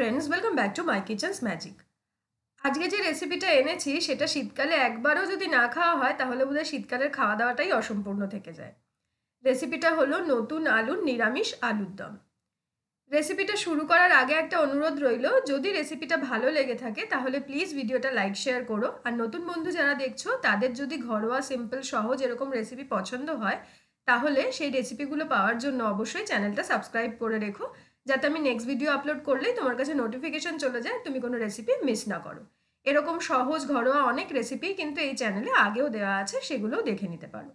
friends welcome back to my kitchens magic আজকে যে রেসিপিটা এনেছি সেটা শীতকালে একবারও যদি না খাওয়া হয় তাহলে বোধহয় শীতকালের খাওয়া দাওয়াটাই অসম্পূর্ণ থেকে যায় রেসিপিটা হলো নতুন আলুর নিরামিষ আলুর দম রেসিপিটা শুরু করার আগে একটা অনুরোধ রইল যদি রেসিপিটা ভালো লেগে থাকে তাহলে প্লিজ ভিডিওটা লাইক শেয়ার করো আর নতুন বন্ধু যারা দেখছো তাদের যদি ঘরোয়া সিম্পল সহজ এরকম রেসিপি পছন্দ হয় তাহলে সেই রেসিপিগুলো পাওয়ার জন্য অবশ্যই চ্যানেলটা সাবস্ক্রাইব করে রেখো যাতে আমি নেক্সট ভিডিও আপলোড করলেই তোমার কাছে নোটিফিকেশান চলে যায় তুমি কোনো রেসিপি মিস না করো এরকম সহজ ঘরোয়া অনেক রেসিপি কিন্তু এই চ্যানেলে আগেও দেওয়া আছে সেগুলোও দেখে নিতে পারো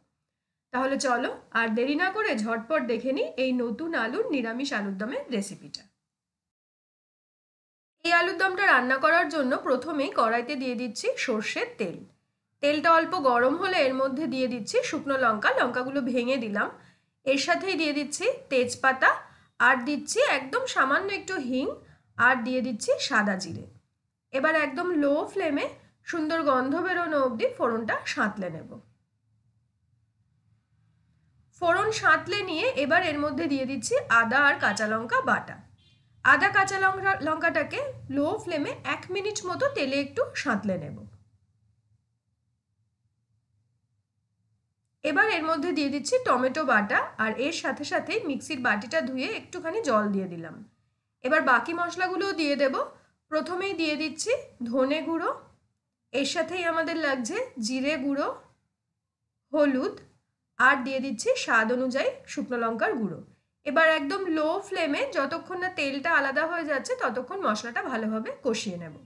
তাহলে চলো আর দেরি না করে ঝটপট দেখে নিই এই নতুন আলুর নিরামিষ আলুর দমের রেসিপিটা এই আলুর দমটা রান্না করার জন্য প্রথমেই কড়াইতে দিয়ে দিচ্ছি সর্ষের তেল তেলটা অল্প গরম হলে এর মধ্যে দিয়ে দিচ্ছি শুকনো লঙ্কা লঙ্কাগুলো ভেঙে দিলাম এর সাথেই দিয়ে দিচ্ছি তেজপাতা আর দিচ্ছি একদম সামান্য একটু হিং আর দিয়ে দিচ্ছি সাদা জিরে এবার একদম লো ফ্লেমে সুন্দর গন্ধ বেরোনো অবধি ফোড়নটা সাঁতলে নেব ফোড়ন সাঁতলে নিয়ে এবার এর মধ্যে দিয়ে দিচ্ছি আদা আর কাঁচা লঙ্কা বাটা আদা কাঁচা লঙ্কা লঙ্কাটাকে লো ফ্লেমে এক মিনিট মতো তেলে একটু সাঁতলে নেবো এবার এর মধ্যে দিয়ে দিচ্ছি টমেটো বাটা আর এর সাথে সাথে মিক্সির বাটিটা ধুয়ে একটুখানি জল দিয়ে দিলাম এবার বাকি মশলাগুলোও দিয়ে দেব প্রথমেই দিয়ে দিচ্ছি ধনে গুঁড়ো এর সাথেই আমাদের লাগছে জিরে গুঁড়ো হলুদ আর দিয়ে দিচ্ছি স্বাদ অনুযায়ী শুকনো লঙ্কার গুঁড়ো এবার একদম লো ফ্লেমে যতক্ষণ না তেলটা আলাদা হয়ে যাচ্ছে ততক্ষণ মশলাটা ভালোভাবে কষিয়ে নেবো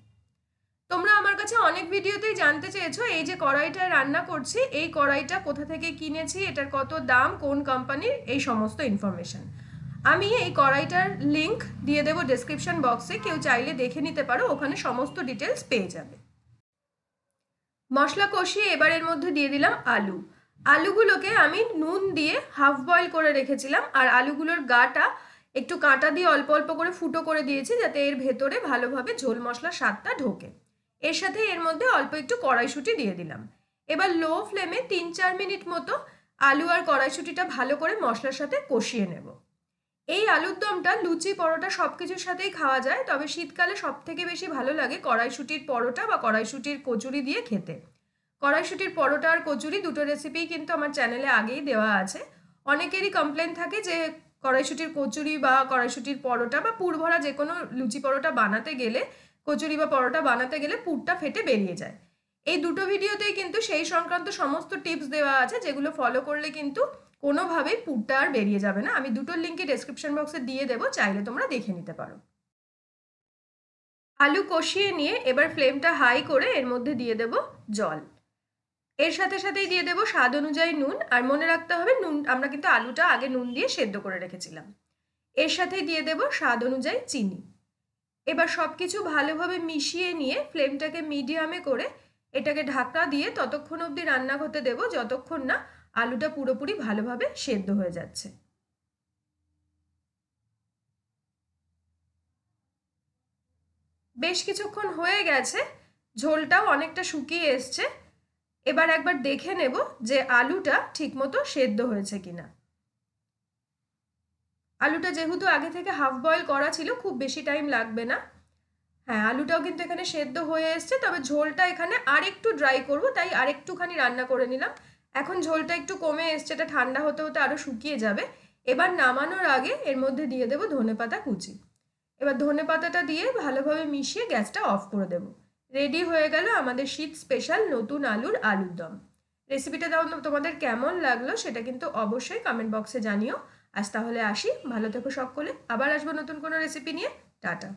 তোমরা আমার কাছে অনেক ভিডিওতেই জানতে চেয়েছো এই যে কড়াইটা রান্না করছি এই কড়াইটা কোথা থেকে কিনেছি এটার কত দাম কোন কোম্পানির এই সমস্ত ইনফরমেশান আমি এই কড়াইটার লিংক দিয়ে দেবো ডেসক্রিপশন বক্সে কেউ চাইলে দেখে নিতে পারো ওখানে সমস্ত ডিটেলস পেয়ে যাবে মশলা কষিয়ে এবার এর মধ্যে দিয়ে দিলাম আলু আলুগুলোকে আমি নুন দিয়ে হাফ বয়েল করে রেখেছিলাম আর আলুগুলোর গাটা একটু কাঁটা দিয়ে অল্প অল্প করে ফুটো করে দিয়েছি যাতে এর ভেতরে ভালোভাবে ঝোল মশলা স্বাদটা ঢোকে এর সাথে এর মধ্যে অল্প একটু কড়াইশুঁটি দিয়ে দিলাম এবার লো ফ্লেমে তিন চার মিনিট মতো আলু আর কড়াইশুঁটিটা ভালো করে মশলার সাথে কষিয়ে নেব এই আলুর দমটা লুচি পরোটা সব কিছুর সাথেই খাওয়া যায় তবে শীতকালে সব থেকে বেশি ভালো লাগে কড়াইশুঁটির পরোটা বা কড়াইশুঁটির কচুরি দিয়ে খেতে কড়াইশুঁটির পরোটা আর কচুরি দুটো রেসিপি কিন্তু আমার চ্যানেলে আগেই দেওয়া আছে অনেকেরই কমপ্লেন থাকে যে কড়াইশুঁটির কচুরি বা কড়াইশুঁটির পরোটা বা পুরভরা যে কোনো লুচি পরোটা বানাতে গেলে কচুরি বা পরোটা বানাতে গেলে পুরটা ফেটে বেরিয়ে যায় এই দুটো ভিডিওতেই কিন্তু সেই সংক্রান্ত সমস্ত টিপস দেওয়া আছে যেগুলো ফলো করলে কিন্তু কোনোভাবেই পুরটা আর বেরিয়ে যাবে না আমি দুটোর লিঙ্কই ডেসক্রিপশন বক্সে দিয়ে দেবো চাইলে তোমরা দেখে নিতে পারো আলু কষিয়ে নিয়ে এবার ফ্লেমটা হাই করে এর মধ্যে দিয়ে দেব জল এর সাথে সাথেই দিয়ে দেব স্বাদ অনুযায়ী নুন আর মনে রাখতে হবে নুন আমরা কিন্তু আলুটা আগে নুন দিয়ে সেদ্ধ করে রেখেছিলাম এর সাথেই দিয়ে দেব স্বাদ অনুযায়ী চিনি এবার সব কিছু ভালোভাবে মিশিয়ে নিয়ে ফ্লেমটাকে মিডিয়ামে করে এটাকে ঢাকা দিয়ে ততক্ষণ অবধি রান্না হতে দেবো যতক্ষণ না আলুটা পুরোপুরি ভালোভাবে সেদ্ধ হয়ে যাচ্ছে বেশ কিছুক্ষণ হয়ে গেছে ঝোলটাও অনেকটা শুকিয়ে এসছে এবার একবার দেখে নেব যে আলুটা ঠিকমতো সেদ্ধ হয়েছে কিনা আলুটা যেহেতু আগে থেকে হাফ বয়েল করা ছিল খুব বেশি টাইম লাগবে না হ্যাঁ আলুটাও কিন্তু এখানে সেদ্ধ হয়ে এসছে তবে ঝোলটা এখানে আরেকটু ড্রাই করব তাই আরেকটুখানি রান্না করে নিলাম এখন ঝোলটা একটু কমে এসছে এটা ঠান্ডা হতে হতে আরও শুকিয়ে যাবে এবার নামানোর আগে এর মধ্যে দিয়ে দেবো ধনে পাতা কুচি এবার ধনে পাতাটা দিয়ে ভালোভাবে মিশিয়ে গ্যাসটা অফ করে দেব রেডি হয়ে গেল আমাদের শীত স্পেশাল নতুন আলুর আলুর দম রেসিপিটা তোমাদের কেমন লাগলো সেটা কিন্তু অবশ্যই কমেন্ট বক্সে জানিও আজ তাহলে আসি ভালো থেকো সকলে আবার আসবো নতুন কোনো রেসিপি নিয়ে টাটা